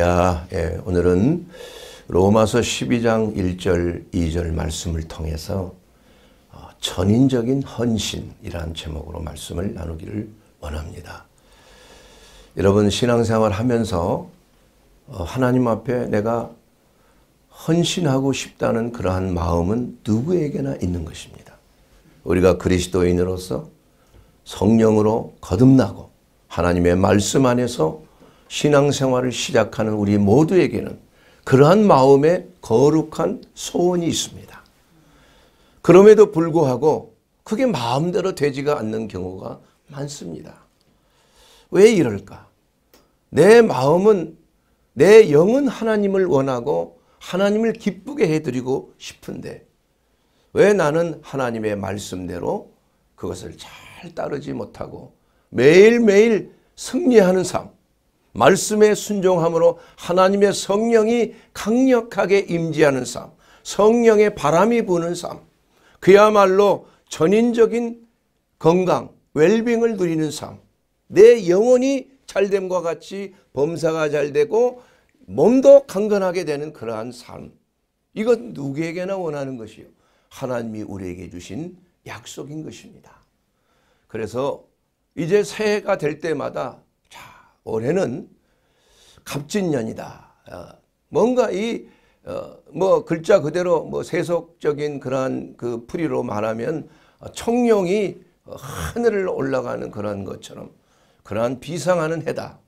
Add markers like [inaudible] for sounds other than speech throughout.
야, 예, 오늘은 로마서 12장 1절, 2절 말씀을 통해서 어, 전인적인 헌신이라는 제목으로 말씀을 나누기를 원합니다. 여러분 신앙생활 하면서 어, 하나님 앞에 내가 헌신하고 싶다는 그러한 마음은 누구에게나 있는 것입니다. 우리가 그리스도인으로서 성령으로 거듭나고 하나님의 말씀 안에서 신앙생활을 시작하는 우리 모두에게는 그러한 마음의 거룩한 소원이 있습니다. 그럼에도 불구하고 그게 마음대로 되지가 않는 경우가 많습니다. 왜 이럴까? 내 마음은 내 영은 하나님을 원하고 하나님을 기쁘게 해드리고 싶은데 왜 나는 하나님의 말씀대로 그것을 잘 따르지 못하고 매일매일 승리하는 삶 말씀에 순종함으로 하나님의 성령이 강력하게 임지하는 삶, 성령의 바람이 부는 삶, 그야말로 전인적인 건강, 웰빙을 누리는 삶, 내 영혼이 잘됨과 같이 범사가 잘되고 몸도 강건하게 되는 그러한 삶. 이건 누구에게나 원하는 것이요. 하나님이 우리에게 주신 약속인 것입니다. 그래서 이제 새해가 될 때마다 올해는 갑진년이다. 어, 뭔가 이 어, 뭐 글자 그대로 뭐 세속적인 그러한 그 풀이로 말하면 청룡이 하늘을 올라가는 그런 것처럼 그러한 비상하는 해다.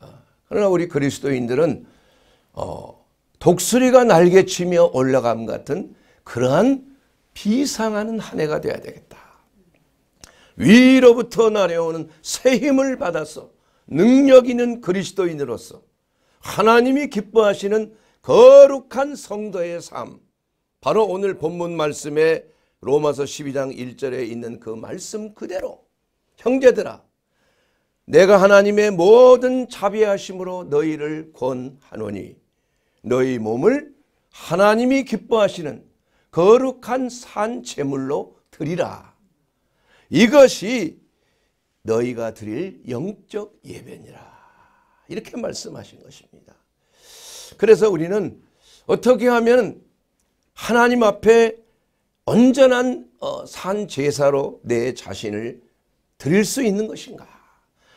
어, 그러나 우리 그리스도인들은 어, 독수리가 날개치며 올라감 같은 그러한 비상하는 한 해가 되어야 되겠다. 위로부터 날아오는 새 힘을 받아서 능력 있는 그리스도인으로서 하나님이 기뻐하시는 거룩한 성도의 삶 바로 오늘 본문 말씀에 로마서 12장 1절에 있는 그 말씀 그대로 형제들아 내가 하나님의 모든 자비하심으로 너희를 권하노니 너희 몸을 하나님이 기뻐하시는 거룩한 산 제물로 드리라 이것이 너희가 드릴 영적 예배니라. 이렇게 말씀하신 것입니다. 그래서 우리는 어떻게 하면 하나님 앞에 온전한 어, 산 제사로 내 자신을 드릴 수 있는 것인가?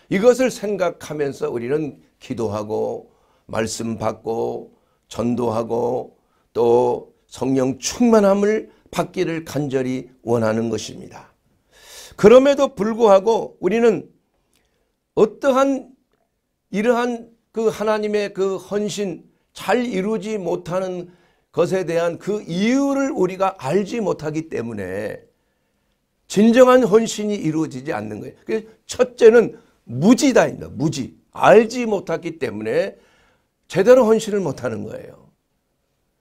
이것을 생각하면서 우리는 기도하고 말씀 받고 전도하고 또 성령 충만함을 받기를 간절히 원하는 것입니다. 그럼에도 불구하고 우리는 어떠한 이러한 그 하나님의 그 헌신 잘 이루지 못하는 것에 대한 그 이유를 우리가 알지 못하기 때문에 진정한 헌신이 이루어지지 않는 거예요. 그래서 첫째는 무지다입니다. 무지. 알지 못하기 때문에 제대로 헌신을 못하는 거예요.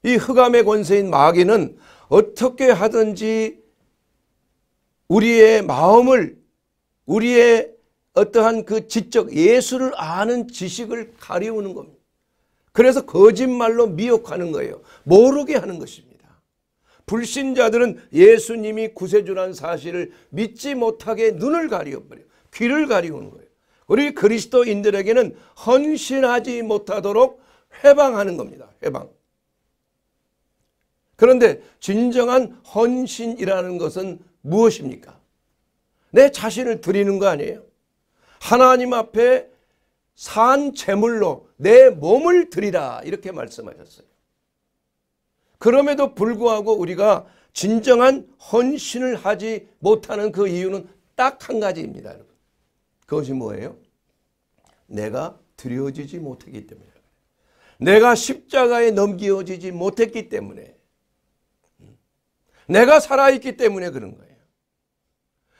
이 흑암의 권세인 마귀는 어떻게 하든지 우리의 마음을 우리의 어떠한 그 지적 예수를 아는 지식을 가리우는 겁니다. 그래서 거짓말로 미혹하는 거예요. 모르게 하는 것입니다. 불신자들은 예수님이 구세주란 사실을 믿지 못하게 눈을 가려버려요. 귀를 가리우는 거예요. 우리 그리스도인들에게는 헌신하지 못하도록 회방하는 겁니다. 회방. 그런데 진정한 헌신이라는 것은 무엇입니까? 내 자신을 드리는 거 아니에요? 하나님 앞에 산 제물로 내 몸을 드리라 이렇게 말씀하셨어요. 그럼에도 불구하고 우리가 진정한 헌신을 하지 못하는 그 이유는 딱 한 가지입니다. 여러분. 그것이 뭐예요? 내가 드려지지 못했기 때문에 내가 십자가에 넘겨지지 못했기 때문에 내가 살아있기 때문에 그런 거예요.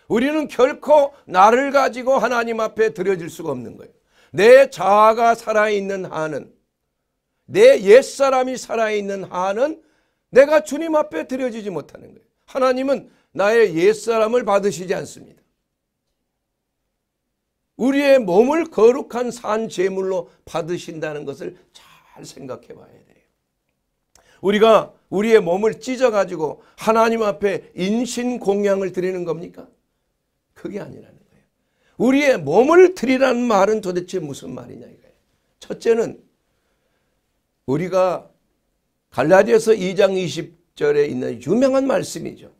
우리는 결코 나를 가지고 하나님 앞에 드려질 수가 없는 거예요. 내 자아가 살아있는 한은 내 옛사람이 살아있는 한은 내가 주님 앞에 드려지지 못하는 거예요. 하나님은 나의 옛사람을 받으시지 않습니다. 우리의 몸을 거룩한 산 제물로 받으신다는 것을 잘 생각해 봐야 돼요. 우리가 우리의 몸을 찢어 가지고 하나님 앞에 인신 공양을 드리는 겁니까? 그게 아니라는 거예요. 우리의 몸을 드리라는 말은 도대체 무슨 말이냐 이거예요. 첫째는 우리가 갈라디아서 2장 20절에 있는 유명한 말씀이죠.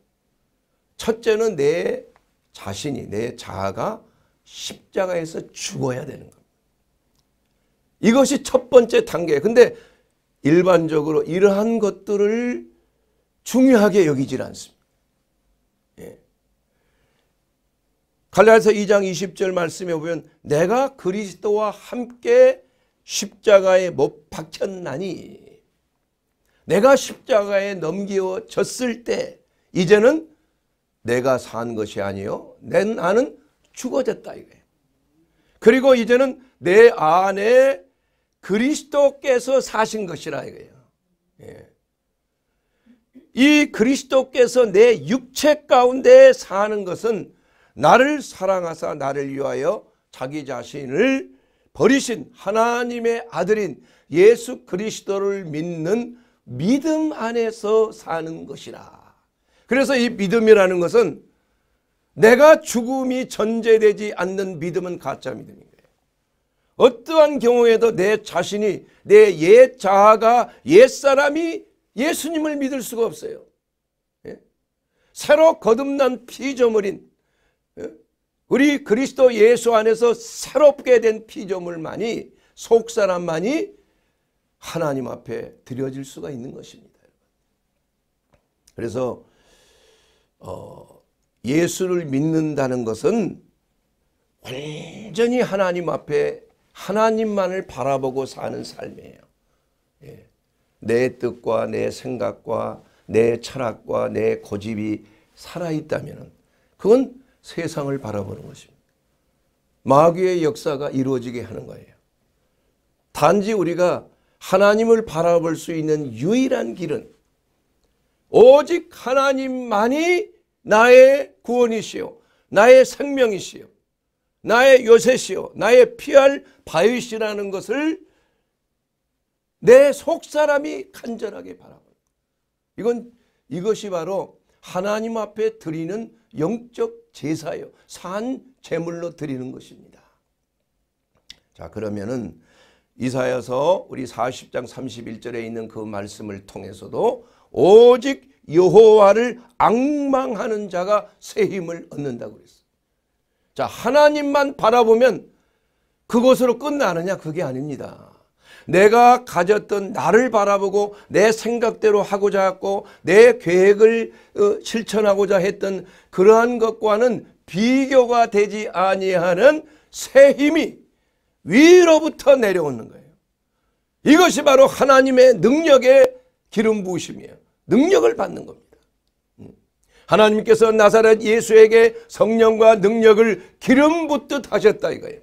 첫째는 내 자신이 내 자아가 십자가에서 죽어야 되는 겁니다. 이것이 첫 번째 단계. 근데 일반적으로 이러한 것들을 중요하게 여기질 않습니다. 갈라디아서 2장 20절 말씀에 보면 내가 그리스도와 함께 십자가에 못 박혔나니 내가 십자가에 넘겨졌을 때 이제는 내가 산 것이 아니요 내 나는 죽어졌다 이거예요. 그리고 이제는 내 안에 그리스도께서 사신 것이라 이거예요. 예. 이 그리스도께서 내 육체 가운데 사는 것은 나를 사랑하사 나를 위하여 자기 자신을 버리신 하나님의 아들인 예수 그리스도를 믿는 믿음 안에서 사는 것이라. 그래서 이 믿음이라는 것은 내가 죽음이 전제되지 않는 믿음은 가짜 믿음입니다 어떠한 경우에도 내 자신이 내 옛 자아가 옛사람이 예수님을 믿을 수가 없어요. 예? 새로 거듭난 피조물인 우리 그리스도 예수 안에서 새롭게 된 피조물만이 속사람만이 하나님 앞에 드려질 수가 있는 것입니다. 그래서 어, 예수를 믿는다는 것은 완전히 하나님 앞에 하나님만을 바라보고 사는 삶이에요. 예. 내 뜻과 내 생각과 내 철학과 내 고집이 살아있다면 그건 세상을 바라보는 것입니다. 마귀의 역사가 이루어지게 하는 거예요. 단지 우리가 하나님을 바라볼 수 있는 유일한 길은 오직 하나님만이 나의 구원이시요 나의 생명이시요 나의 요새시요 나의 피할 바위시라는 것을 내 속사람이 간절하게 바라보는 이건 이것이 바로 하나님 앞에 드리는 영적 제사요. 산 제물로 드리는 것입니다. 자 그러면은 이사야서 우리 40장 31절에 있는 그 말씀을 통해서도 오직 여호와를 악망하는 자가 새 힘을 얻는다고 그랬어요. 자 하나님만 바라보면 그것으로 끝나느냐 그게 아닙니다. 내가 가졌던 나를 바라보고 내 생각대로 하고자 했고 내 계획을 어, 실천하고자 했던 그러한 것과는 비교가 되지 아니하는 새 힘이 위로부터 내려오는 거예요. 이것이 바로 하나님의 능력의 기름 부으심이에요. 능력을 받는 겁니다. 음. 하나님께서 나사렛 예수에게 성령과 능력을 기름 붓듯 하셨다 이거예요.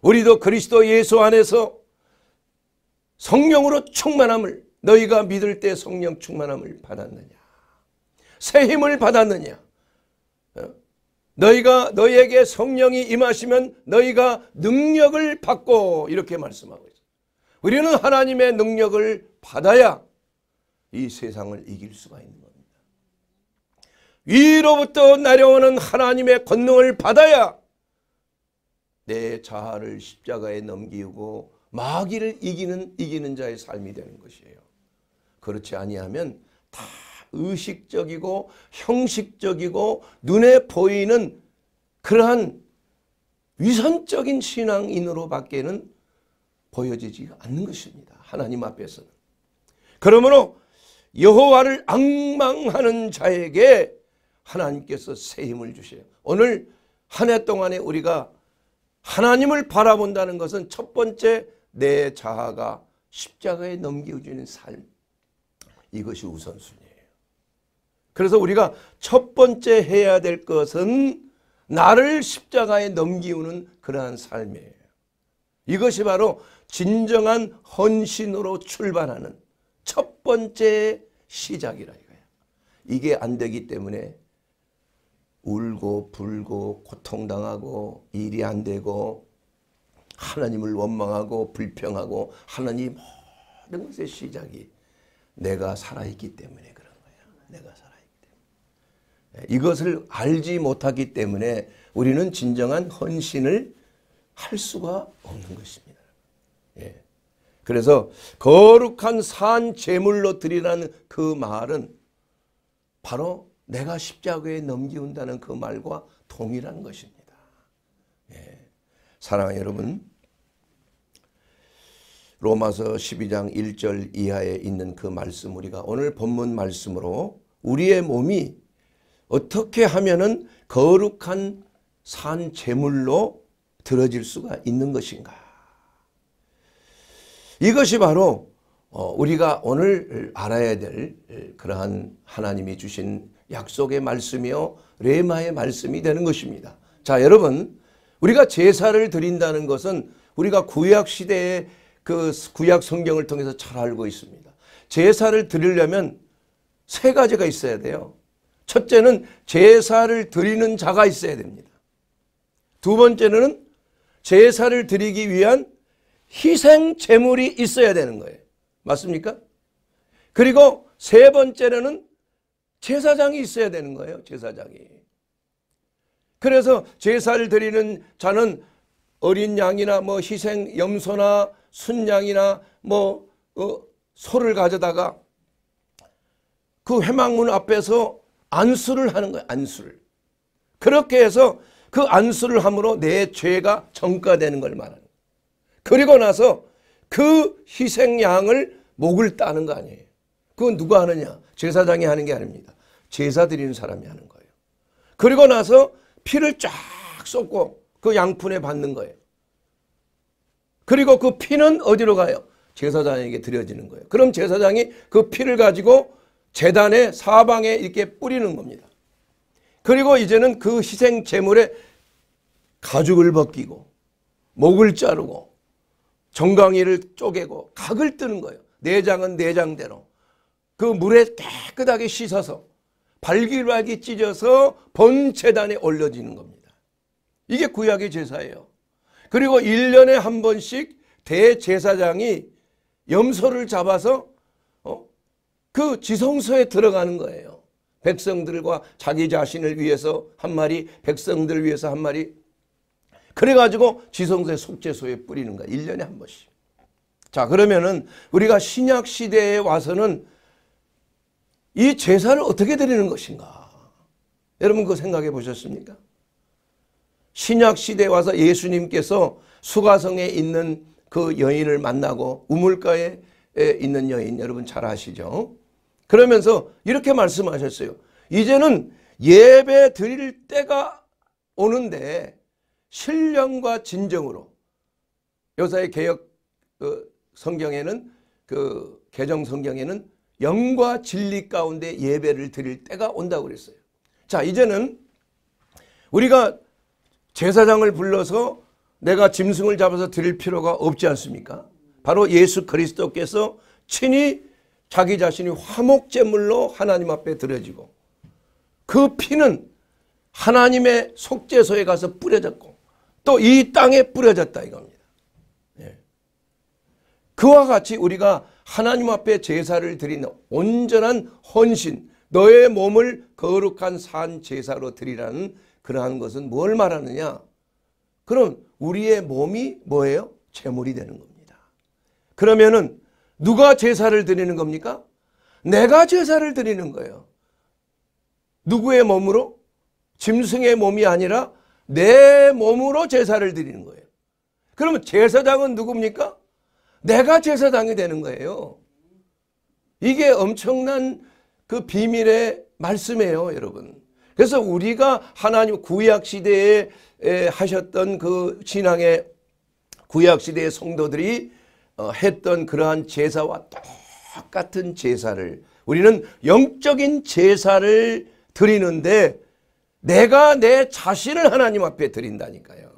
우리도 그리스도 예수 안에서 성령으로 충만함을 너희가 믿을 때 성령 충만함을 받았느냐 새 힘을 받았느냐 어? 너희가 너희에게 성령이 임하시면 너희가 능력을 받고 이렇게 말씀하고 있어요. 우리는 하나님의 능력을 받아야 이 세상을 이길 수가 있는 겁니다. 위로부터 내려오는 하나님의 권능을 받아야 내 자아를 십자가에 넘기고 마귀를 이기는 이기는 자의 삶이 되는 것이에요. 그렇지 아니하면 다 의식적이고 형식적이고 눈에 보이는 그러한 위선적인 신앙인으로 밖에는 보여지지 않는 것입니다. 하나님 앞에서는. 그러므로 여호와를 악망하는 자에게 하나님께서 새 힘을 주세요. 오늘 한 해 동안에 우리가 하나님을 바라본다는 것은 첫 번째 내 자아가 십자가에 넘겨주는 삶 이것이 우선순위예요. 그래서 우리가 첫 번째 해야 될 것은 나를 십자가에 넘기우는 그러한 삶이에요. 이것이 바로 진정한 헌신으로 출발하는 첫 번째 시작이라 이거야. 이게 안 되기 때문에 울고 불고 고통당하고 일이 안 되고 하나님을 원망하고 불평하고 하나님 모든 것의 시작이 내가 살아있기 때문에 그런 거야. 내가 살아있기 때문에. 예, 이것을 알지 못하기 때문에 우리는 진정한 헌신을 할 수가 없는 것입니다. 예. 그래서 거룩한 산 제물로 드리라는 그 말은 바로 내가 십자가에 넘기운다는 그 말과 동일한 것입니다. 예. 사랑하는 여러분 로마서 12장 1절 이하에 있는 그 말씀 우리가 오늘 본문 말씀으로 우리의 몸이 어떻게 하면은 거룩한 산 제물로 들어질 수가 있는 것인가? 이것이 바로 어, 우리가 오늘 알아야 될 그러한 하나님이 주신 약속의 말씀이요 레마의 말씀이 되는 것입니다. 자, 여러분, 우리가 제사를 드린다는 것은 우리가 구약 시대에 그 구약 성경을 통해서 잘 알고 있습니다. 제사를 드리려면 세 가지가 있어야 돼요. 첫째는 제사를 드리는 자가 있어야 됩니다. 두 번째는 제사를 드리기 위한 희생 제물이 있어야 되는 거예요. 맞습니까? 그리고 세 번째로는 제사장이 있어야 되는 거예요. 제사장이. 그래서 제사를 드리는 자는 어린 양이나 뭐 희생 염소나 순양이나 뭐 어, 소를 가져다가 그회망문 앞에서 안수를 하는 거예요. 안수를. 그렇게 해서 그 안수를 함으로 내 죄가 정가되는 걸 말하는 거예요. 그리고 나서 그 희생양을 목을 따는 거 아니에요. 그건 누가 하느냐? 제사장이 하는 게 아닙니다. 제사 드리는 사람이 하는 거예요. 그리고 나서 피를 쫙 쏟고 그 양푼에 받는 거예요. 그리고 그 피는 어디로 가요? 제사장에게 드려지는 거예요. 그럼 제사장이 그 피를 가지고 재단의 사방에 이렇게 뿌리는 겁니다. 그리고 이제는 그 희생 제물에 가죽을 벗기고 목을 자르고 정강이를 쪼개고 각을 뜨는 거예요. 내장은 네 내장대로 네 그 물에 깨끗하게 씻어서 발길발기 찢어서 번제단에 올려지는 겁니다. 이게 구약의 제사예요. 그리고 1년에 한 번씩 대제사장이 염소를 잡아서 어? 그 지성소에 들어가는 거예요. 백성들과 자기 자신을 위해서 한 마리, 백성들을 위해서 한 마리. 그래가지고 지성소의 속죄소에 뿌리는 거야. 1년에 한 번씩. 자 그러면은 우리가 신약 시대에 와서는 이 제사를 어떻게 드리는 것인가. 여러분 그거 생각해 보셨습니까? 신약 시대에 와서 예수님께서 수가성에 있는 그 여인을 만나고 우물가에 있는 여인 여러분 잘 아시죠? 그러면서 이렇게 말씀하셨어요. 이제는 예배 드릴 때가 오는데 신령과 진정으로 요사의 개혁 그 성경에는 그 개정 성경에는 영과 진리 가운데 예배를 드릴 때가 온다고 그랬어요. 자 이제는 우리가 제사장을 불러서 내가 짐승을 잡아서 드릴 필요가 없지 않습니까? 바로 예수 그리스도께서 친히 자기 자신이 화목제물로 하나님 앞에 드려지고 그 피는 하나님의 속죄소에 가서 뿌려졌고 또 이 땅에 뿌려졌다 이겁니다. 예. 그와 같이 우리가 하나님 앞에 제사를 드리는 온전한 헌신 너의 몸을 거룩한 산 제사로 드리라는 그러한 것은 뭘 말하느냐? 그럼 우리의 몸이 뭐예요? 재물이 되는 겁니다. 그러면은 누가 제사를 드리는 겁니까? 내가 제사를 드리는 거예요. 누구의 몸으로? 짐승의 몸이 아니라 내 몸으로 제사를 드리는 거예요. 그러면 제사장은 누굽니까? 내가 제사장이 되는 거예요. 이게 엄청난 그 비밀의 말씀이에요, 여러분. 그래서 우리가 하나님 구약 시대에 하셨던 그 신앙의 구약 시대의 성도들이 어, 했던 그러한 제사와 똑같은 제사를 우리는 영적인 제사를 드리는데 내가 내 자신을 하나님 앞에 드린다니까요.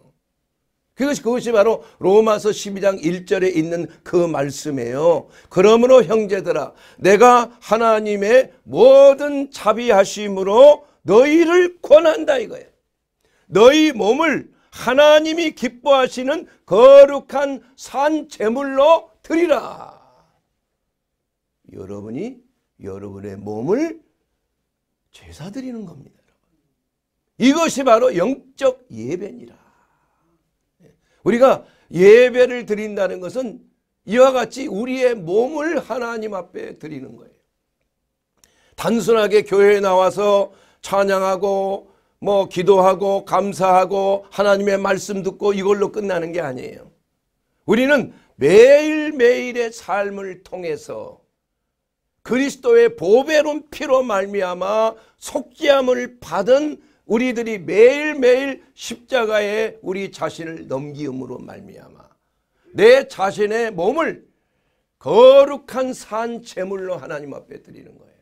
그것이, 그것이 바로 로마서 12장 1절에 있는 그 말씀이에요. 그러므로 형제들아 내가 하나님의 모든 자비하심으로 너희를 권한다 이거예요. 너희 몸을 하나님이 기뻐하시는 거룩한 산 제물로 드리라. 여러분이 여러분의 몸을 제사 드리는 겁니다. 이것이 바로 영적 예배니라. 우리가 예배를 드린다는 것은 이와 같이 우리의 몸을 하나님 앞에 드리는 거예요. 단순하게 교회에 나와서 찬양하고 뭐 기도하고 감사하고 하나님의 말씀 듣고 이걸로 끝나는 게 아니에요. 우리는 매일매일의 삶을 통해서 그리스도의 보배로운 피로 말미암아 속죄함을 받은 우리들이 매일매일 십자가에 우리 자신을 넘기음으로 말미암아 내 자신의 몸을 거룩한 산 제물로 하나님 앞에 드리는 거예요.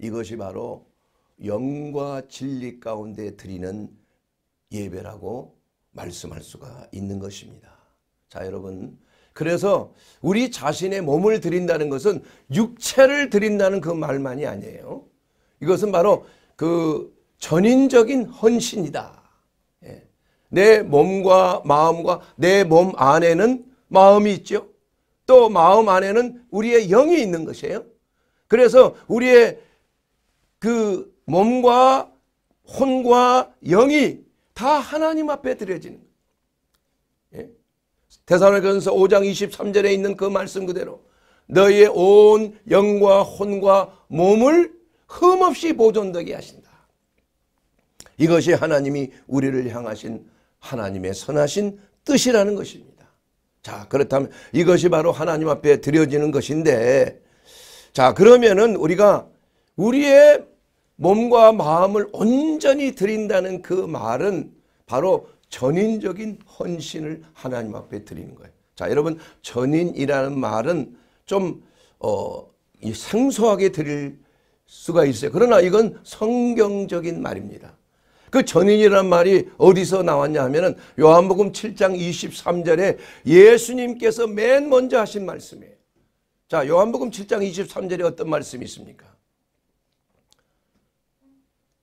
이것이 바로 영과 진리 가운데 드리는 예배라고 말씀할 수가 있는 것입니다. 자, 여러분. 그래서 우리 자신의 몸을 드린다는 것은 육체를 드린다는 그 말만이 아니에요. 이것은 바로 그 전인적인 헌신이다. 예. 내 몸과 마음과 내 몸 안에는 마음이 있죠. 또 마음 안에는 우리의 영이 있는 것이에요. 그래서 우리의 그 몸과 혼과 영이 다 하나님 앞에 드려지는 예? 대사로전서 5장 23절에 있는 그 말씀 그대로 너희의 온 영과 혼과 몸을 흠없이 보존되게 하신다. 이것이 하나님이 우리를 향하신 하나님의 선하신 뜻이라는 것입니다. 자 그렇다면 이것이 바로 하나님 앞에 드려지는 것인데 자 그러면은 우리가 우리의 몸과 마음을 온전히 드린다는 그 말은 바로 전인적인 헌신을 하나님 앞에 드리는 거예요. 자, 여러분 전인이라는 말은 좀 어, 생소하게 드릴 수가 있어요. 그러나 이건 성경적인 말입니다. 그 전인이란 말이 어디서 나왔냐 하면은 요한복음 7장 23절에 예수님께서 맨 먼저 하신 말씀이에요. 자, 요한복음 7장 23절에 어떤 말씀이 있습니까?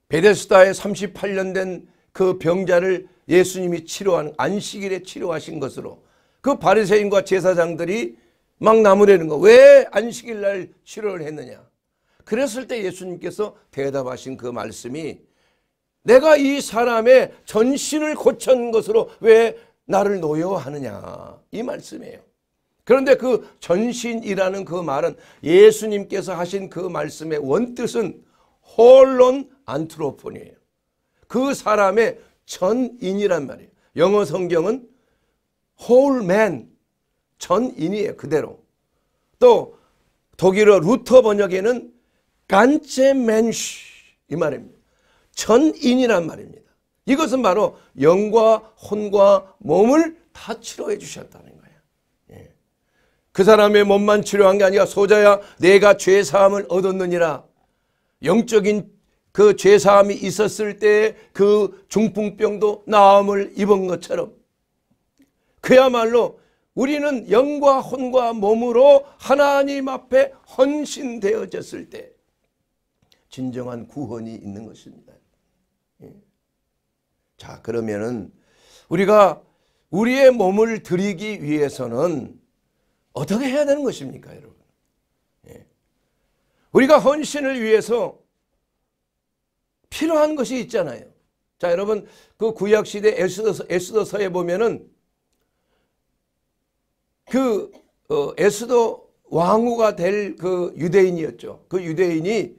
베데스다에 38년 된 그 병자를 예수님이 치료한 안식일에 치료하신 것으로 그 바리새인과 제사장들이 막 나무라는 거 왜 안식일 날 치료를 했느냐 그랬을 때 예수님께서 대답하신 그 말씀이 내가 이 사람의 전신을 고친 것으로 왜 나를 노여워하느냐 이 말씀이에요 그런데 그 전신이라는 그 말은 예수님께서 하신 그 말씀의 원뜻은 홀론 안트로폰이에요. 그 사람의 전인이란 말이에요. 영어 성경은 whole man 전인이에요. 그대로. 또 독일어 루터 번역에는 간체 맨쉬 이 말입니다. 전인이란 말입니다. 이것은 바로 영과 혼과 몸을 다 치료해 주셨다는 거예요. 예. 그 사람의 몸만 치료한 게 아니라 소자야 내가 죄사함을 얻었느니라 영적인 그 죄사함이 있었을 때 그 중풍병도 나음을 입은 것처럼 그야말로 우리는 영과 혼과 몸으로 하나님 앞에 헌신되어졌을 때 진정한 구원이 있는 것입니다. 예. 자 그러면은 우리가 우리의 몸을 드리기 위해서는 어떻게 해야 되는 것입니까 여러분? 예. 우리가 헌신을 위해서 필요한 것이 있잖아요. 자 여러분 그 구약시대 에스더서, 에스더서에 보면은 그 어, 에스더 왕후가 될 그 유대인이었죠. 그 유대인이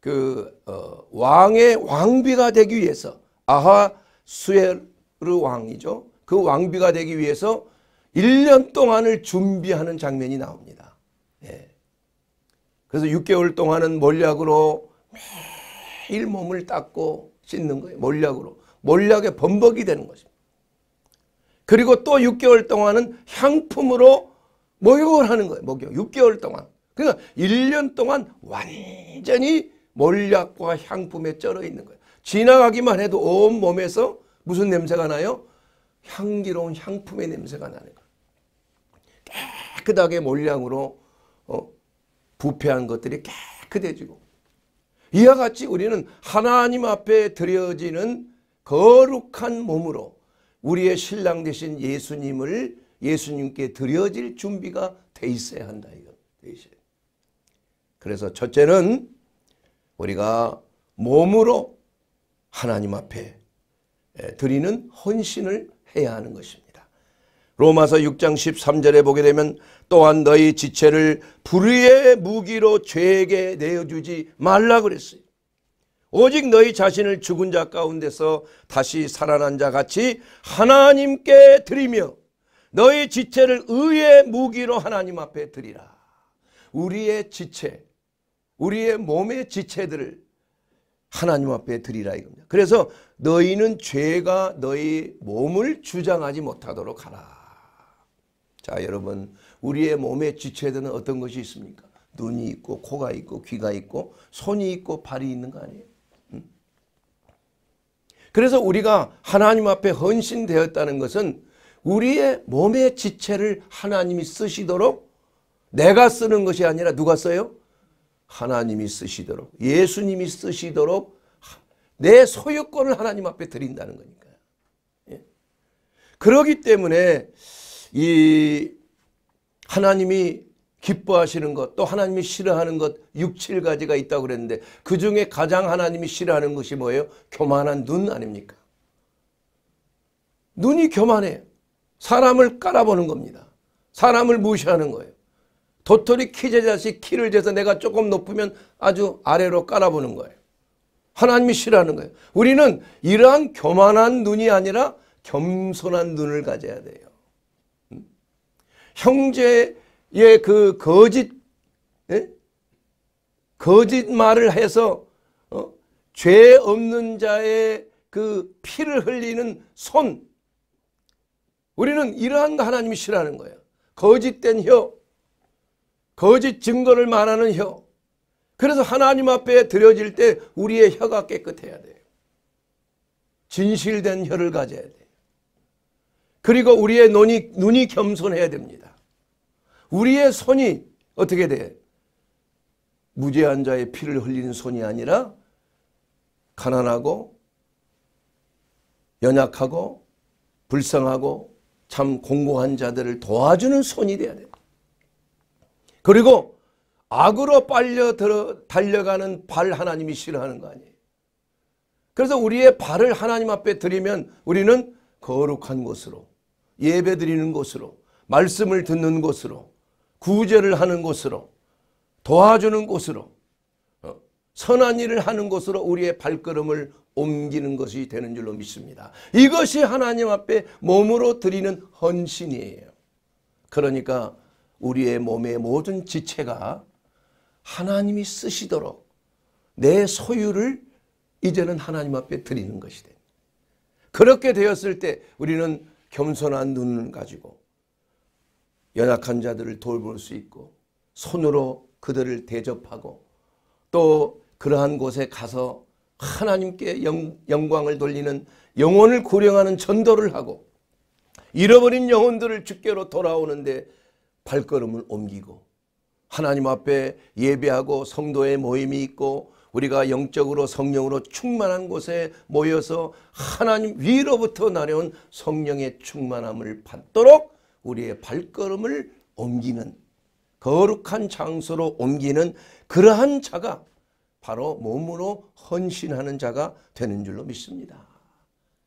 그 어, 왕의 왕비가 되기 위해서 아하 수에르 왕이죠. 그 왕비가 되기 위해서 1년 동안을 준비하는 장면이 나옵니다. 예. 그래서 6개월 동안은 몰약으로 매일 몸을 닦고 씻는 거예요. 몰약으로. 몰약의 범벅이 되는 것입니다. 그리고 또 6개월 동안은 향품으로 목욕을 하는 거예요. 목욕. 6개월 동안. 그러니까 1년 동안 완전히 몰약과 향품에 쩔어 있는 거예요. 지나가기만 해도 온 몸에서 무슨 냄새가 나요? 향기로운 향품의 냄새가 나는 거예요. 깨끗하게 몰약으로 어, 부패한 것들이 깨끗해지고 이와 같이 우리는 하나님 앞에 드려지는 거룩한 몸으로 우리의 신랑 되신 예수님을 예수님께 드려질 준비가 돼 있어야 한다 이거 그래서 첫째는 우리가 몸으로 하나님 앞에 드리는 헌신을 해야 하는 것입니다. 로마서 6장 13절에 보게 되면 또한 너희 지체를 불의의 무기로 죄에게 내어주지 말라 그랬어요. 오직 너희 자신을 죽은 자 가운데서 다시 살아난 자 같이 하나님께 드리며 너희 지체를 의의 무기로 하나님 앞에 드리라. 우리의 지체, 우리의 몸의 지체들을 하나님 앞에 드리라 이겁니다. 그래서 너희는 죄가 너희 몸을 주장하지 못하도록 하라. 자, 여러분, 우리의 몸의지체들은 어떤 것이 있습니까? 눈이 있고, 코가 있고, 귀가 있고, 손이 있고, 발이 있는 거 아니에요? 그래서 우리가 하나님 앞에 헌신되었다는 것은 우리의 몸의 지체를 하나님이 쓰시도록 내가 쓰는 것이 아니라 누가 써요? 하나님이 쓰시도록 예수님이 쓰시도록 내 소유권을 하나님 앞에 드린다는 거니까요. 예? 그러기 때문에 이 하나님이 기뻐하시는 것, 또 하나님이 싫어하는 것 6, 7가지가 있다고 그랬는데 그 중에 가장 하나님이 싫어하는 것이 뭐예요? 교만한 눈 아닙니까? 눈이 교만해. 사람을 깔아보는 겁니다. 사람을 무시하는 거예요. 도토리 키제자식 키를 재서 내가 조금 높으면 아주 아래로 깔아보는 거예요. 하나님이 싫어하는 거예요. 우리는 이러한 교만한 눈이 아니라 겸손한 눈을 가져야 돼요. 형제의 그 거짓 예? 거짓말을 해서 어? 죄 없는 자의 그 피를 흘리는 손 우리는 이러한 거 하나님이 싫어하는 거예요. 거짓된 혀 거짓 증거를 말하는 혀 그래서 하나님 앞에 드려질 때 우리의 혀가 깨끗해야 돼요. 진실된 혀를 가져야 돼요. 그리고 우리의 눈이, 눈이 겸손해야 됩니다. 우리의 손이 어떻게 돼? 무죄한 자의 피를 흘리는 손이 아니라 가난하고 연약하고 불쌍하고 참 공고한 자들을 도와주는 손이 돼야 돼. 그리고 악으로 빨려 들어 달려가는 발 하나님이 싫어하는 거 아니에요. 그래서 우리의 발을 하나님 앞에 드리면 우리는 거룩한 것으로 예배 드리는 곳으로 말씀을 듣는 곳으로 구제를 하는 곳으로 도와주는 곳으로 어, 선한 일을 하는 곳으로 우리의 발걸음을 옮기는 것이 되는 줄로 믿습니다. 이것이 하나님 앞에 몸으로 드리는 헌신이에요. 그러니까 우리의 몸의 모든 지체가 하나님이 쓰시도록 내 소유를 이제는 하나님 앞에 드리는 것이 됩 그렇게 되었을 때 우리는 겸손한 눈을 가지고 연약한 자들을 돌볼 수 있고 손으로 그들을 대접하고 또 그러한 곳에 가서 하나님께 영, 광을 돌리는 영혼을 고령하는 전도를 하고 잃어버린 영혼들을 주께로 돌아오는데 발걸음을 옮기고 하나님 앞에 예배하고 성도의 모임이 있고 우리가 영적으로 성령으로 충만한 곳에 모여서 하나님 위로부터 나려온 성령의 충만함을 받도록 우리의 발걸음을 옮기는 거룩한 장소로 옮기는 그러한 자가 바로 몸으로 헌신하는 자가 되는 줄로 믿습니다.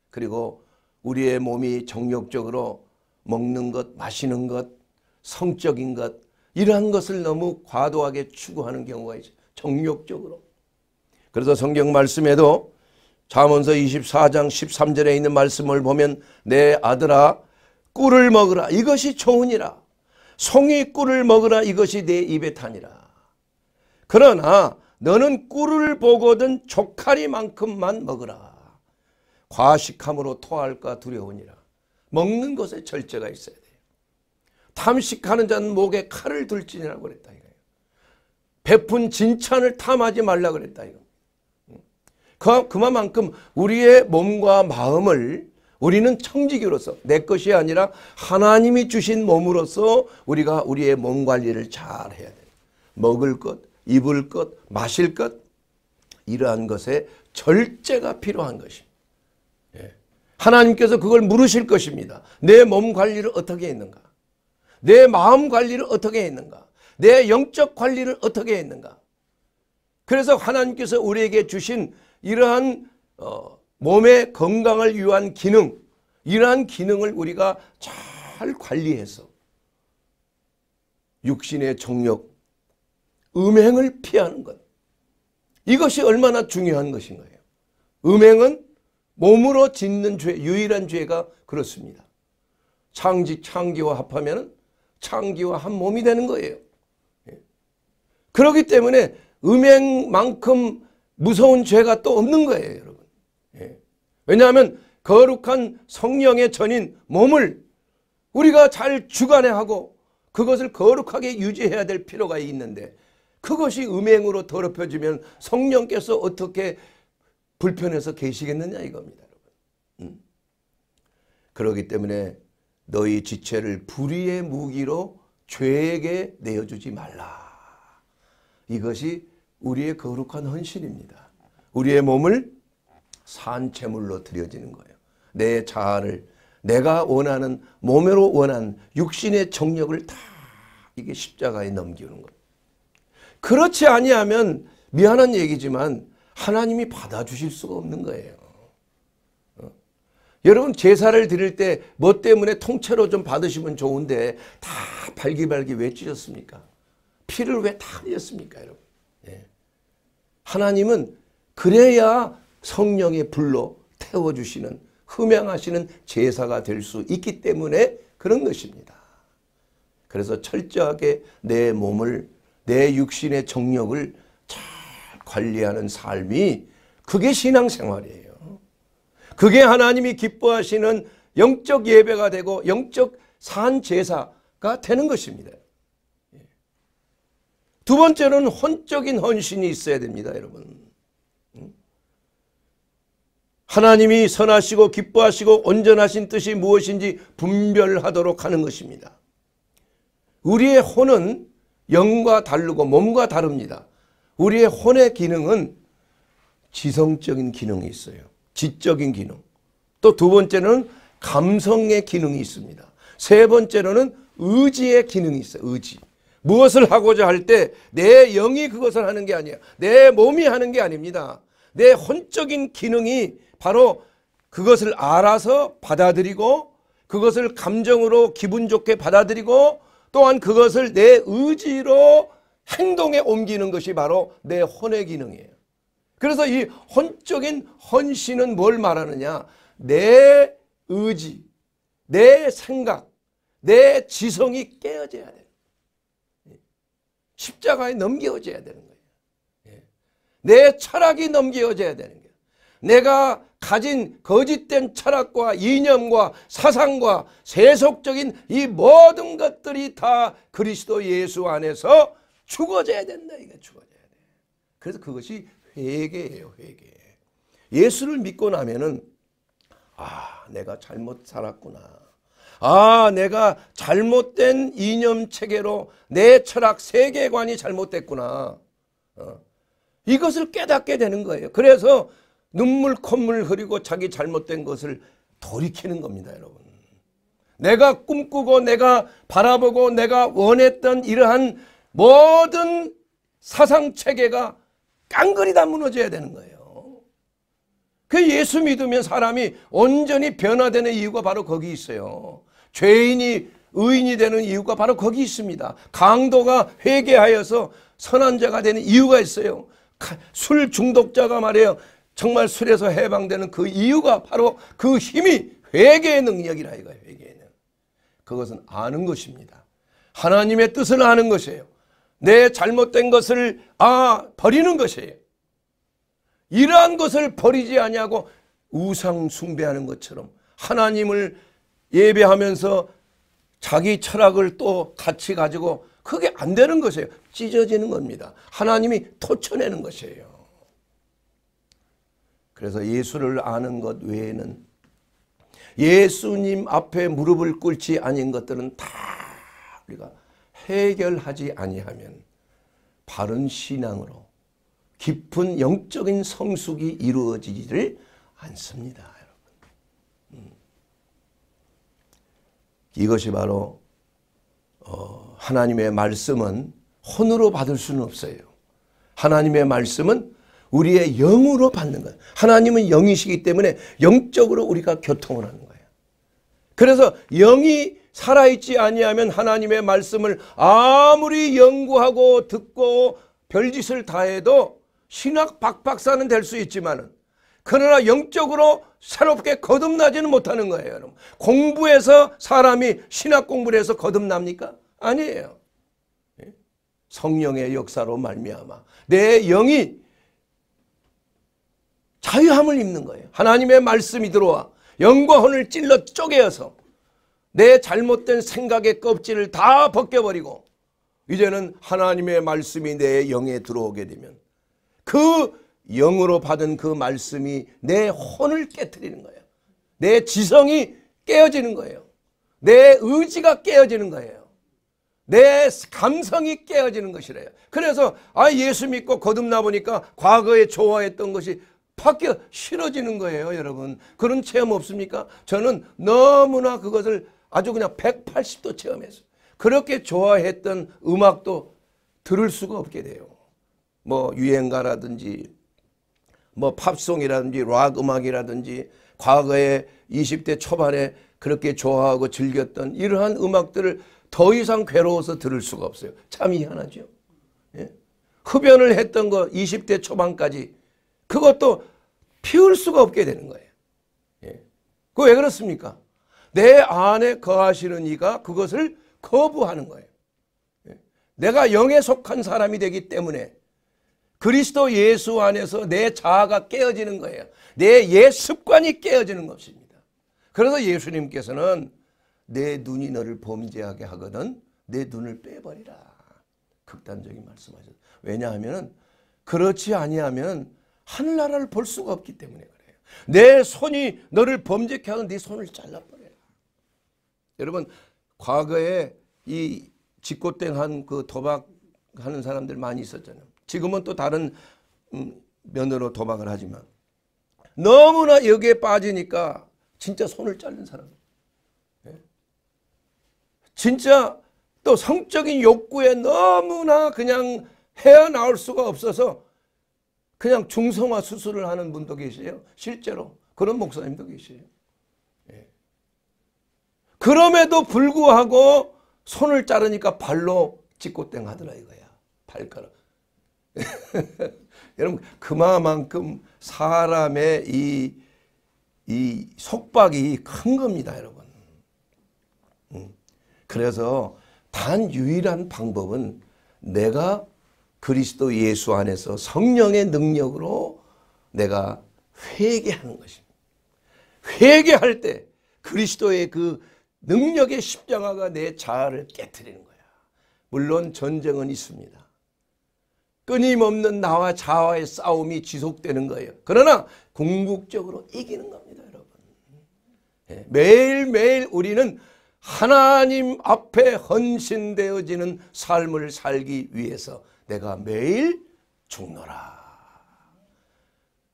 그리고 우리의 몸이 정욕적으로 먹는 것, 마시는 것, 성적인 것 이러한 것을 너무 과도하게 추구하는 경우가 있어요. 정욕적으로. 그래서 성경 말씀에도 잠언서 24장 13절에 있는 말씀을 보면 내 아들아 꿀을 먹으라 이것이 좋으니라 송이 꿀을 먹으라 이것이 내 입에 타니라 그러나 너는 꿀을 보거든 조카리만큼만 먹으라 과식함으로 토할까 두려우니라 먹는 것에 절제가 있어야 돼요 탐식하는 자는 목에 칼을 들지니라 그랬다 이거예요 베푼 진찬을 탐하지 말라 그랬다 이거 그, 그만큼 우리의 몸과 마음을 우리는 청지기로서 내 것이 아니라 하나님이 주신 몸으로서 우리가 우리의 몸 관리를 잘 해야 돼요. 먹을 것, 입을 것, 마실 것 이러한 것에 절제가 필요한 것입니다. 예. 하나님께서 그걸 물으실 것입니다. 내 몸 관리를 어떻게 했는가? 내 마음 관리를 어떻게 했는가? 내 영적 관리를 어떻게 했는가? 그래서 하나님께서 우리에게 주신 이러한 어, 몸의 건강을 위한 기능, 이러한 기능을 우리가 잘 관리해서 육신의 정력, 음행을 피하는 것. 이것이 얼마나 중요한 것인가요? 음행은 몸으로 짓는 죄, 유일한 죄가 그렇습니다. 창지, 창기와 합하면 창기와 한 몸이 되는 거예요. 예. 그렇기 때문에 음행만큼 무서운 죄가 또 없는 거예요, 여러분. 예. 왜냐하면 거룩한 성령의 전인 몸을 우리가 잘 주관해하고 그것을 거룩하게 유지해야 될 필요가 있는데 그것이 음행으로 더럽혀지면 성령께서 어떻게 불편해서 계시겠느냐 이겁니다. 여러분. 음. 그러기 때문에 너희 지체를 불의의 무기로 죄에게 내어주지 말라. 이것이 우리의 거룩한 헌신입니다. 우리의 몸을 산채물로 드려지는 거예요. 내 자아를 내가 원하는 몸으로 원한 육신의 정력을 다 이게 십자가에 넘기는 것. 그렇지 아니하면 미안한 얘기지만 하나님이 받아주실 수가 없는 거예요. 어? 여러분 제사를 드릴 때 뭐 때문에 통째로 좀 받으시면 좋은데 다 발기발기 왜 찢었습니까? 피를 왜 다 흘렸습니까 여러분? 하나님은 그래야 성령의 불로 태워주시는 흠양하시는 제사가 될 수 있기 때문에 그런 것입니다. 그래서 철저하게 내 몸을 내 육신의 정력을 잘 관리하는 삶이 그게 신앙생활이에요. 그게 하나님이 기뻐하시는 영적 예배가 되고 영적 산 제사가 되는 것입니다. 두 번째로는 혼적인 헌신이 있어야 됩니다. 여러분. 하나님이 선하시고 기뻐하시고 온전하신 뜻이 무엇인지 분별하도록 하는 것입니다. 우리의 혼은 영과 다르고 몸과 다릅니다. 우리의 혼의 기능은 지성적인 기능이 있어요. 지적인 기능. 또 두 번째는 감성의 기능이 있습니다. 세 번째로는 의지의 기능이 있어요. 의지. 무엇을 하고자 할 때 내 영이 그것을 하는 게 아니야. 내 몸이 하는 게 아닙니다. 내 혼적인 기능이 바로 그것을 알아서 받아들이고 그것을 감정으로 기분 좋게 받아들이고 또한 그것을 내 의지로 행동에 옮기는 것이 바로 내 혼의 기능이에요. 그래서 이 혼적인 헌신은 뭘 말하느냐? 내 의지, 내 생각, 내 지성이 깨어져야 돼. 십자가에 넘겨져야 되는 거예요. 예. 내 철학이 넘겨져야 되는 거예요. 내가 가진 거짓된 철학과 이념과 사상과 세속적인 이 모든 것들이 다 그리스도 예수 안에서 죽어져야 된다. 이게 죽어져야 돼. 그래서 그것이 회개예요. 회개. 예수를 믿고 나면은 아 내가 잘못 살았구나. 아, 내가 잘못된 이념 체계로 내 철학 세계관이 잘못됐구나. 어. 이것을 깨닫게 되는 거예요. 그래서 눈물 콧물 흐리고 자기 잘못된 것을 돌이키는 겁니다, 여러분. 내가 꿈꾸고 내가 바라보고 내가 원했던 이러한 모든 사상 체계가 깡그리 다 무너져야 되는 거예요. 그 예수 믿으면 사람이 온전히 변화되는 이유가 바로 거기 있어요. 죄인이 의인이 되는 이유가 바로 거기 있습니다. 강도가 회개하여서 선한 자가 되는 이유가 있어요. 술 중독자가 말이요 정말 술에서 해방되는 그 이유가 바로 그 힘이 회개의 능력이라 이거예요. 회개의 능 그것은 아는 것입니다. 하나님의 뜻을 아는 것이에요. 내 잘못된 것을 아 버리는 것이에요. 이러한 것을 버리지 아니하고 우상 숭배하는 것처럼 하나님을 예배하면서 자기 철학을 또 같이 가지고 그게 안 되는 것이에요. 찢어지는 겁니다. 하나님이 토쳐내는 것이에요. 그래서 예수를 아는 것 외에는 예수님 앞에 무릎을 꿇지 아닌 것들은 다 우리가 해결하지 아니하면 바른 신앙으로 깊은 영적인 성숙이 이루어지지를 않습니다. 이것이 바로 어, 하나님의 말씀은 혼으로 받을 수는 없어요. 하나님의 말씀은 우리의 영으로 받는 거예요. 하나님은 영이시기 때문에 영적으로 우리가 교통을 하는 거예요. 그래서 영이 살아있지 아니하면 하나님의 말씀을 아무리 연구하고 듣고 별짓을 다해도 신학 박박사는 될 수 있지만 그러나 영적으로 새롭게 거듭나지는 못하는 거예요. 여러분. 공부해서 사람이 신학 공부를 해서 거듭납니까? 아니에요. 예? 성령의 역사로 말미암아 내 영이 자유함을 입는 거예요. 하나님의 말씀이 들어와 영과 혼을 찔러 쪼개어서 내 잘못된 생각의 껍질을 다 벗겨버리고 이제는 하나님의 말씀이 내 영에 들어오게 되면 그 영으로 받은 그 말씀이 내 혼을 깨뜨리는 거예요. 내 지성이 깨어지는 거예요. 내 의지가 깨어지는 거예요. 내 감성이 깨어지는 것이래요. 그래서 아 예수 믿고 거듭나 보니까 과거에 좋아했던 것이 바뀌어 싫어지는 거예요, 여러분. 그런 체험 없습니까? 저는 너무나 그것을 아주 그냥 180도 체험했어요. 그렇게 좋아했던 음악도 들을 수가 없게 돼요. 뭐 유행가라든지 뭐 팝송이라든지 락 음악이라든지 과거에 20대 초반에 그렇게 좋아하고 즐겼던 이러한 음악들을 더 이상 괴로워서 들을 수가 없어요. 참 희한하죠. 예? 흡연을 했던 거 20대 초반까지 그것도 피울 수가 없게 되는 거예요. 예. 그왜 그렇습니까? 내 안에 거하시는 이가 그것을 거부하는 거예요. 예. 내가 영에 속한 사람이 되기 때문에 그리스도 예수 안에서 내 자아가 깨어지는 거예요. 내 옛 습관이 깨어지는 것입니다. 그래서 예수님께서는 내 눈이 너를 범죄하게 하거든 내 눈을 빼버리라. 극단적인 말씀하셨 왜냐하면 그렇지 아니하면 하늘나라를 볼 수가 없기 때문에 그래요. 내 손이 너를 범죄케 하는 네 손을 잘라버려라. 여러분 과거에 이 직고땡한 그 도박하는 사람들 많이 있었잖아요. 지금은 또 다른 음, 면으로 도망을 하지만 너무나 여기에 빠지니까 진짜 손을 자른 사람. 예? 진짜 또 성적인 욕구에 너무나 그냥 헤어나올 수가 없어서 그냥 중성화 수술을 하는 분도 계세요. 실제로 그런 목사님도 계세요. 예. 그럼에도 불구하고 손을 자르니까 발로 직고땡 하더라 이거야. 발가락. [laughs] 여러분 그만큼 사람의 이, 이 속박이 큰 겁니다 여러분. 음. 그래서 단 유일한 방법은 내가 그리스도 예수 안에서 성령의 능력으로 내가 회개하는 것입니다. 회개할 때 그리스도의 그 능력의 십자가가 내 자아를 깨뜨리는 거야. 물론 전쟁은 있습니다. 끊임없는 나와 자아의 싸움이 지속되는 거예요. 그러나 궁극적으로 이기는 겁니다. 여러분. 예, 매일매일 우리는 하나님 앞에 헌신되어지는 삶을 살기 위해서 내가 매일 죽노라.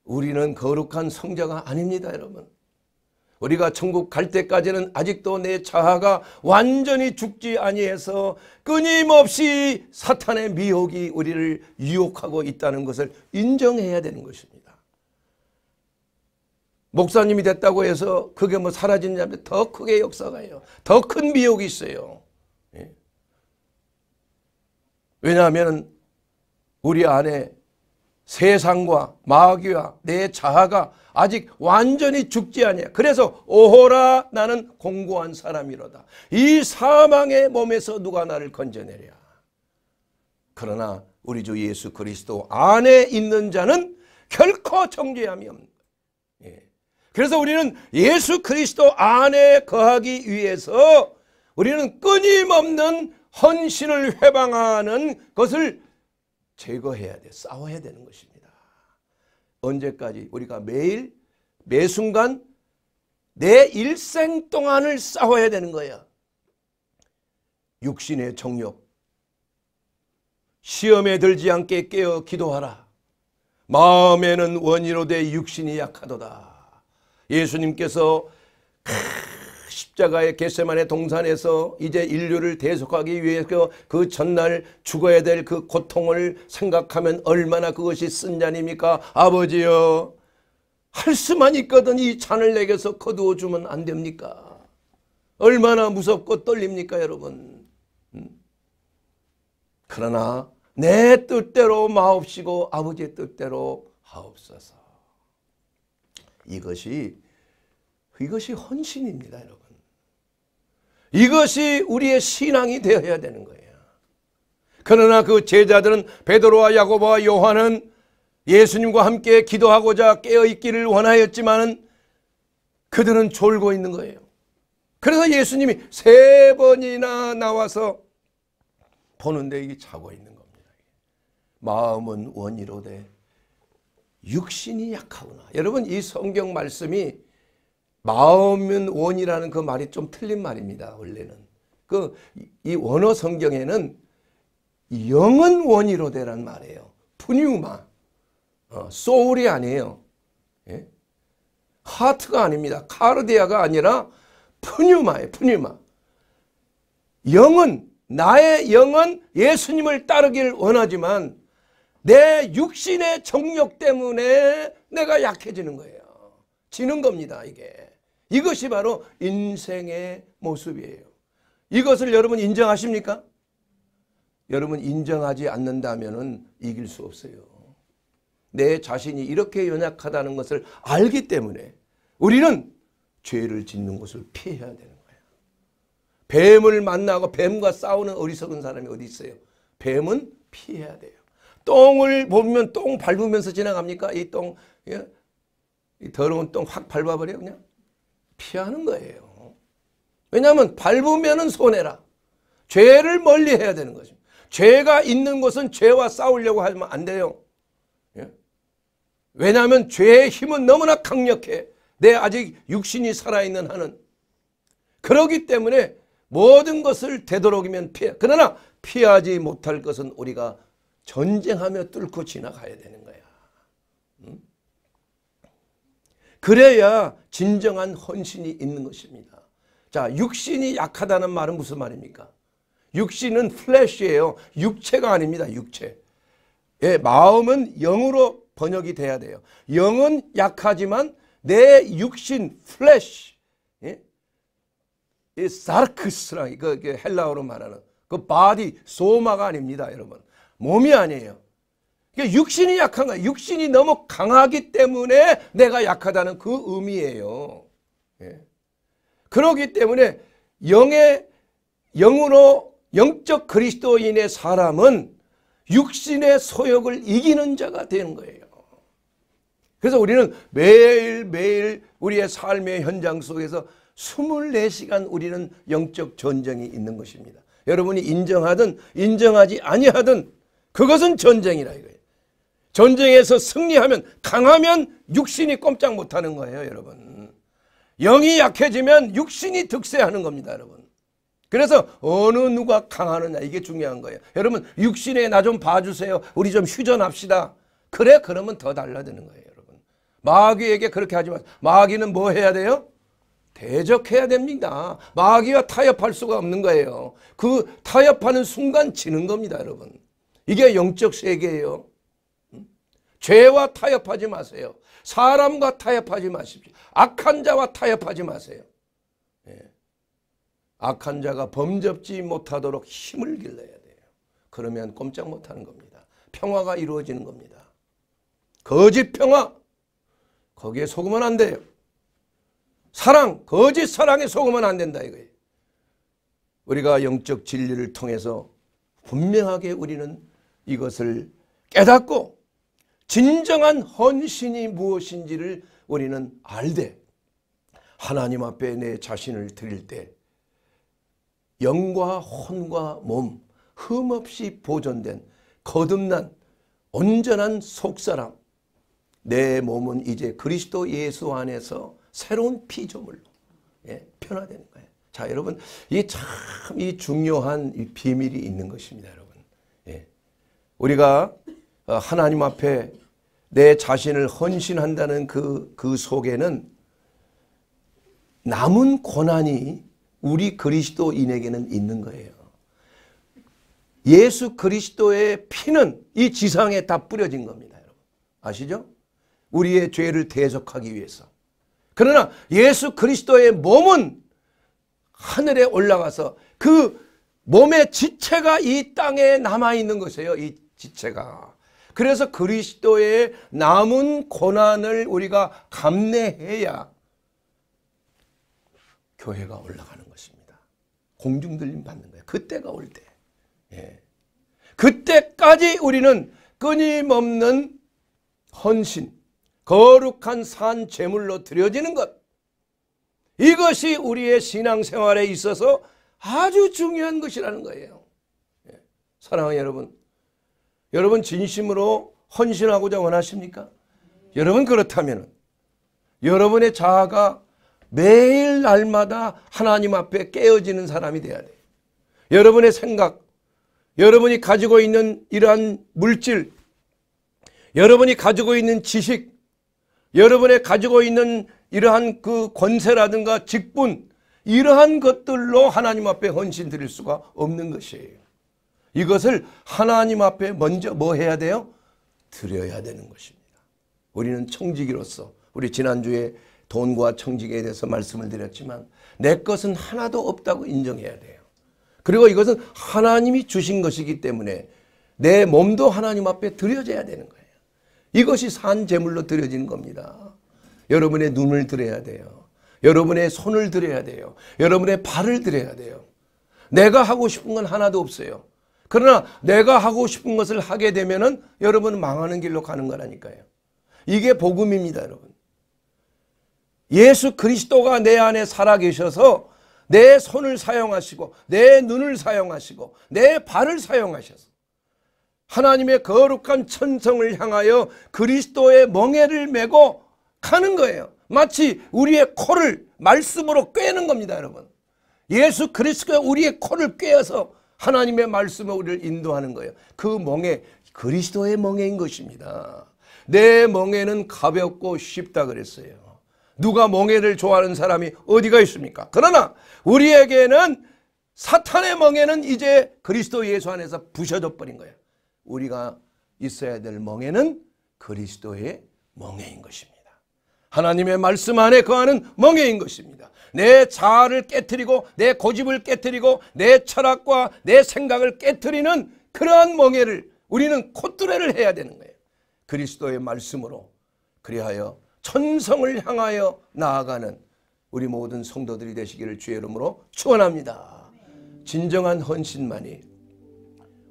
우리는 거룩한 성자가 아닙니다, 여러분. 우리가 천국 갈 때까지는 아직도 내 자아가 완전히 죽지 아니해서 끊임없이 사탄의 미혹이 우리를 유혹하고 있다는 것을 인정해야 되는 것입니다. 목사님이 됐다고 해서 그게 뭐 사라지냐면 더 크게 역사가요. 더 큰 미혹이 있어요. 예? 왜냐하면 우리 안에 세상과 마귀와 내 자아가 아직 완전히 죽지 아니하 그래서 오호라 나는 공고한 사람이로다. 이 사망의 몸에서 누가 나를 건져내랴. 그러나 우리 주 예수 그리스도 안에 있는 자는 결코 정죄함이 없는 거예요. 그래서 우리는 예수 그리스도 안에 거하기 위해서 우리는 끊임없는 헌신을 회방하는 것을 제거해야 돼. 싸워야 되는 것입니다. 언제까지 우리가 매일 매 순간 내 일생 동안을 싸워야 되는 거야. 육신의 정욕. 시험에 들지 않게 깨어 기도하라. 마음에는 원이로 돼 육신이 약하도다. 예수님께서 십자가의 겟세만의 동산에서 이제 인류를 대속하기 위해서 그 전날 죽어야 될 그 고통을 생각하면 얼마나 그것이 쓴잔입니까? 아버지여 할 수만 있거든 이 잔을 내게서 거두어 주면 안 됩니까? 얼마나 무섭고 떨립니까 여러분? 음? 그러나 내 뜻대로 마옵시고 아버지의 뜻대로 하옵소서. 이것이 이것이 헌신입니다, 여러분. 이것이 우리의 신앙이 되어야 되는 거예요. 그러나 그 제자들은 베드로와 야고보와 요한은 예수님과 함께 기도하고자 깨어있기를 원하였지만 그들은 졸고 있는 거예요. 그래서 예수님이 세 번이나 나와서 보는데 이게 자고 있는 겁니다. 마음은 원이로 돼 육신이 약하구나. 여러분 이 성경 말씀이 마음은 원이라는 그 말이 좀 틀린 말입니다. 원래는. 그 이 원어 성경에는 영은 원이로 되란 말이에요. 푸뉴마. 어, 소울이 아니에요. 예? 하트가 아닙니다. 카르디아가 아니라 푸뉴마예요. 푸뉴마. 영은 나의 영은 예수님을 따르길 원하지만 내 육신의 정력 때문에 내가 약해지는 거예요. 지는 겁니다. 이게. 이것이 바로 인생의 모습이에요. 이것을 여러분 인정하십니까? 여러분 인정하지 않는다면 이길 수 없어요. 내 자신이 이렇게 연약하다는 것을 알기 때문에 우리는 죄를 짓는 것을 피해야 되는 거예요. 뱀을 만나고 뱀과 싸우는 어리석은 사람이 어디 있어요? 뱀은 피해야 돼요. 똥을 보면 똥 밟으면서 지나갑니까? 이 똥, 예? 이 더러운 똥 확 밟아버려 그냥. 피하는 거예요. 왜냐하면 밟으면 손해라. 죄를 멀리해야 되는 거죠. 죄가 있는 곳은 죄와 싸우려고 하면 안 돼요. 예? 왜냐하면 죄의 힘은 너무나 강력해. 내 아직 육신이 살아있는 한은. 그러기 때문에 모든 것을 되도록이면 피해. 그러나 피하지 못할 것은 우리가 전쟁하며 뚫고 지나가야 되는 거예요. 그래야 진정한 헌신이 있는 것입니다. 자, 육신이 약하다는 말은 무슨 말입니까? 육신은 플래시예요. 육체가 아닙니다. 육체. 예, 마음은 영으로 번역이 돼야 돼요. 영은 약하지만 내 육신 플래시 예? 이 사르크스랑 그, 그 헬라어로 말하는 그 바디 소마가 아닙니다, 여러분. 몸이 아니에요. 그러니까 육신이 약한 거야. 육신이 너무 강하기 때문에 내가 약하다는 그 의미예요. 예. 그러기 때문에 영의 영으로 영적 그리스도인의 사람은 육신의 소욕을 이기는 자가 되는 거예요. 그래서 우리는 매일매일 우리의 삶의 현장 속에서 24시간 우리는 영적 전쟁이 있는 것입니다. 여러분이 인정하든 인정하지 아니하든 그것은 전쟁이라 이거예요. 전쟁에서 승리하면 강하면 육신이 꼼짝 못하는 거예요 여러분. 영이 약해지면 육신이 득세하는 겁니다 여러분. 그래서 어느 누가 강하느냐 이게 중요한 거예요. 여러분 육신에 나 좀 봐주세요. 우리 좀 휴전합시다. 그래 그러면 더 달라지는 거예요 여러분. 마귀에게 그렇게 하지 마세요. 마귀는 뭐 해야 돼요? 대적해야 됩니다. 마귀와 타협할 수가 없는 거예요. 그 타협하는 순간 지는 겁니다 여러분. 이게 영적 세계예요. 죄와 타협하지 마세요. 사람과 타협하지 마십시오. 악한 자와 타협하지 마세요. 예. 악한 자가 범접지 못하도록 힘을 길러야 돼요. 그러면 꼼짝 못하는 겁니다. 평화가 이루어지는 겁니다. 거짓 평화 거기에 속으면 안 돼요. 사랑 거짓 사랑에 속으면 안 된다 이거예요. 우리가 영적 진리를 통해서 분명하게 우리는 이것을 깨닫고 진정한 헌신이 무엇인지를 우리는 알되 하나님 앞에 내 자신을 드릴 때 영과 혼과 몸 흠없이 보존된 거듭난 온전한 속사람 내 몸은 이제 그리스도 예수 안에서 새로운 피조물로 예, 변화되는 거예요. 자 여러분 이 참 이 중요한 비밀이 있는 것입니다 여러분. 예. 우리가 어, 하나님 앞에 내 자신을 헌신한다는 그, 그 속에는 남은 고난이 우리 그리스도인에게는 있는 거예요. 예수 그리스도의 피는 이 지상에 다 뿌려진 겁니다. 여러분. 아시죠? 우리의 죄를 대속하기 위해서. 그러나 예수 그리스도의 몸은 하늘에 올라가서 그 몸의 지체가 이 땅에 남아있는 것이에요. 이 지체가. 그래서 그리스도의 남은 고난을 우리가 감내해야 교회가 올라가는 것입니다. 공중들림 받는 거예요. 그때가 올 때. 예. 그때까지 우리는 끊임없는 헌신, 거룩한 산 제물로 드려지는 것. 이것이 우리의 신앙생활에 있어서 아주 중요한 것이라는 거예요. 예. 사랑하는 여러분, 여러분 진심으로 헌신하고자 원하십니까? 여러분 그렇다면 여러분의 자아가 매일 날마다 하나님 앞에 깨어지는 사람이 돼야 돼. 여러분의 생각, 여러분이 가지고 있는 이러한 물질, 여러분이 가지고 있는 지식, 여러분의 가지고 있는 이러한 그 권세라든가 직분, 이러한 것들로 하나님 앞에 헌신 드릴 수가 없는 것이에요. 이것을 하나님 앞에 먼저 뭐 해야 돼요? 드려야 되는 것입니다. 우리는 청지기로서 우리 지난주에 돈과 청지기에 대해서 말씀을 드렸지만 내 것은 하나도 없다고 인정해야 돼요. 그리고 이것은 하나님이 주신 것이기 때문에 내 몸도 하나님 앞에 드려져야 되는 거예요. 이것이 산 제물로 드려지는 겁니다. 여러분의 눈을 드려야 돼요. 여러분의 손을 드려야 돼요. 여러분의 발을 드려야 돼요. 내가 하고 싶은 건 하나도 없어요. 그러나 내가 하고 싶은 것을 하게 되면은 여러분은 망하는 길로 가는 거라니까요. 이게 복음입니다, 여러분. 예수 그리스도가 내 안에 살아 계셔서 내 손을 사용하시고 내 눈을 사용하시고 내 발을 사용하셔서 하나님의 거룩한 천성을 향하여 그리스도의 멍에를 메고 가는 거예요. 마치 우리의 코를 말씀으로 꿰는 겁니다, 여러분. 예수 그리스도가 우리의 코를 꿰어서 하나님의 말씀을 우리를 인도하는 거예요. 그 멍에 그리스도의 멍에인 것입니다. 내 멍에는 가볍고 쉽다 그랬어요. 누가 멍에를 좋아하는 사람이 어디가 있습니까? 그러나 우리에게는 사탄의 멍에는 이제 그리스도 예수 안에서 부셔져 버린 거예요. 우리가 있어야 될 멍에는 그리스도의 멍에인 것입니다. 하나님의 말씀 안에 거하는 멍에인 것입니다. 내 자아를 깨뜨리고 내 고집을 깨뜨리고 내 철학과 내 생각을 깨뜨리는 그러한 멍해를 우리는 콧두레를 해야 되는 거예요. 그리스도의 말씀으로 그리하여 천성을 향하여 나아가는 우리 모든 성도들이 되시기를 주의 이름으로 축원합니다. 진정한 헌신만이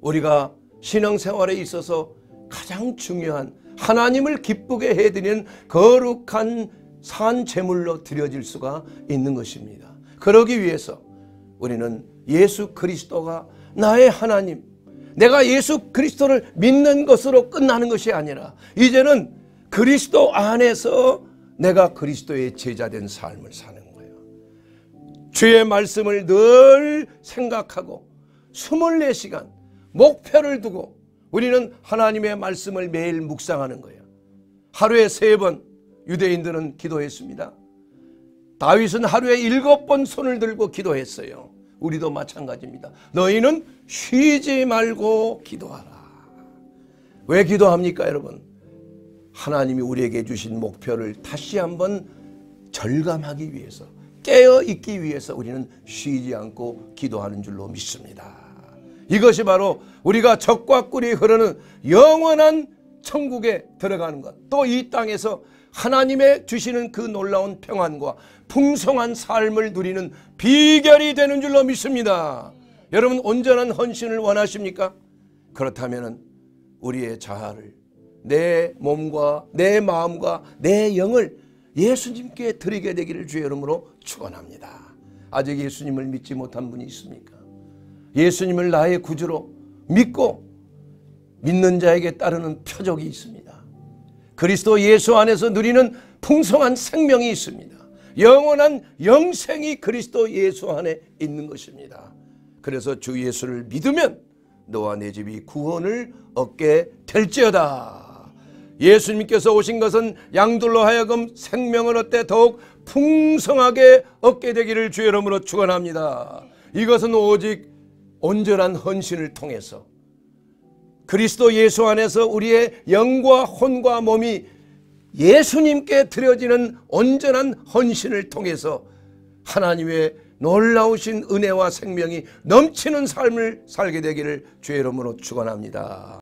우리가 신앙생활에 있어서 가장 중요한 하나님을 기쁘게 해드리는 거룩한 산 제물로 드려질 수가 있는 것입니다. 그러기 위해서 우리는 예수 그리스도가 나의 하나님, 내가 예수 그리스도를 믿는 것으로 끝나는 것이 아니라 이제는 그리스도 안에서 내가 그리스도의 제자된 삶을 사는 거예요. 주의 말씀을 늘 생각하고 24시간 목표를 두고 우리는 하나님의 말씀을 매일 묵상하는 거예요. 하루에 세 번, 유대인들은 기도했습니다. 다윗은 하루에 일곱 번 손을 들고 기도했어요. 우리도 마찬가지입니다. 너희는 쉬지 말고 기도하라. 왜 기도합니까, 여러분? 하나님이 우리에게 주신 목표를 다시 한번 절감하기 위해서, 깨어 있기 위해서 우리는 쉬지 않고 기도하는 줄로 믿습니다. 이것이 바로 우리가 적과 꿀이 흐르는 영원한 천국에 들어가는 것. 또 이 땅에서 하나님의 주시는 그 놀라운 평안과 풍성한 삶을 누리는 비결이 되는 줄로 믿습니다. 여러분 온전한 헌신을 원하십니까? 그렇다면 우리의 자아를 내 몸과 내 마음과 내 영을 예수님께 드리게 되기를 주의 이름으로 축원합니다. 아직 예수님을 믿지 못한 분이 있습니까? 예수님을 나의 구주로 믿고 믿는 자에게 따르는 표적이 있습니다. 그리스도 예수 안에서 누리는 풍성한 생명이 있습니다. 영원한 영생이 그리스도 예수 안에 있는 것입니다. 그래서 주 예수를 믿으면 너와 내 집이 구원을 얻게 될지어다. 예수님께서 오신 것은 양둘로 하여금 생명을 얻되 더욱 풍성하게 얻게 되기를 주의 름으로 축원합니다. 이것은 오직 온전한 헌신을 통해서 그리스도 예수 안에서 우리의 영과 혼과 몸이 예수님께 드려지는 온전한 헌신을 통해서 하나님의 놀라우신 은혜와 생명이 넘치는 삶을 살게 되기를 죄 이름으로 축원합니다.